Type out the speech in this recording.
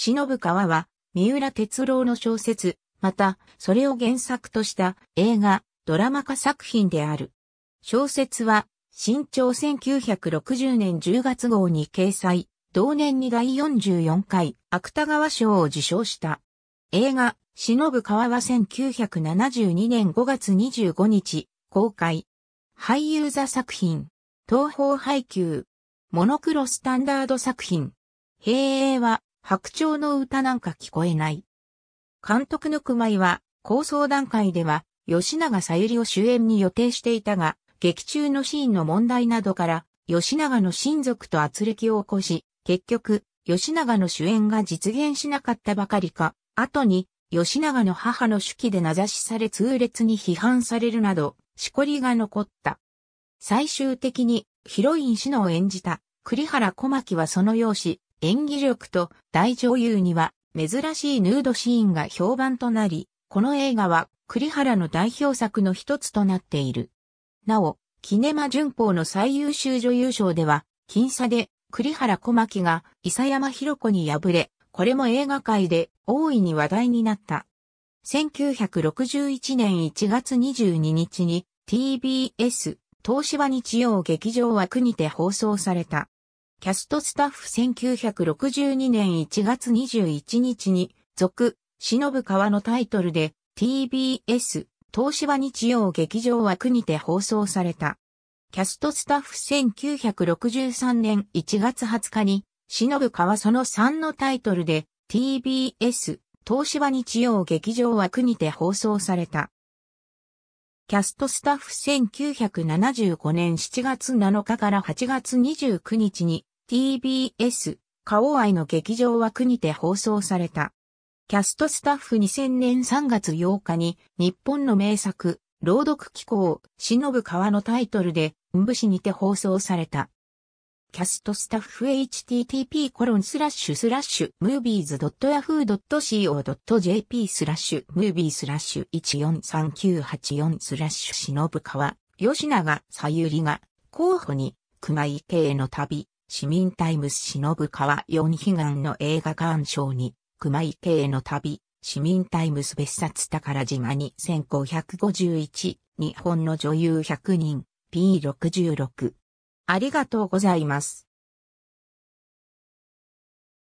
忍川は、三浦哲郎の小説、また、それを原作とした映画、ドラマ化作品である。小説は、新潮1960年10月号に掲載、同年に第44回芥川賞を受賞した。映画、忍川は1972年5月25日、公開。俳優座作品、東方配給、モノクロスタンダード作品。平英は、白鳥の歌なんか聞こえない。監督の熊井は、構想段階では、吉永さゆりを主演に予定していたが、劇中のシーンの問題などから、吉永の親族と圧力を起こし、結局、吉永の主演が実現しなかったばかりか、後に、吉永の母の手記で名指しされ痛烈に批判されるなど、しこりが残った。最終的に、ヒロイン死のを演じた、栗原小牧はその容姿、演技力と大女優には珍しいヌードシーンが評判となり、この映画は栗原の代表作の一つとなっている。なお、キネマ旬報の最優秀女優賞では、僅差で栗原小牧が伊佐山博子に敗れ、これも映画界で大いに話題になった。1961年1月22日に TBS 東芝日曜劇場枠にて放送された。キャストスタッフ1962年1月21日に、続、忍川のタイトルで、TBS、東芝日曜劇場枠にて放送された。キャストスタッフ1963年1月20日に、忍川その3のタイトルで、TBS、東芝日曜劇場枠にて放送された。キャストスタッフ1975年7月7日から8月29日に TBS、花王愛の劇場枠にて放送された。キャストスタッフ2000年3月8日に日本の名作、朗読機構、忍ぶ川のタイトルで、文部しにて放送された。キャストスタッフ http コロンスラッシュスラッシュムービーズ .yahoo.co.jp スラッシュムービースラッシュ1 4 3九8 4スラッシュ忍川吉永さゆりが候補に熊池への旅市民タイムス忍川4悲願の映画鑑賞に熊池への旅市民タイムス別冊宝島に1551日本の女優100人 P66 ありがとうございます。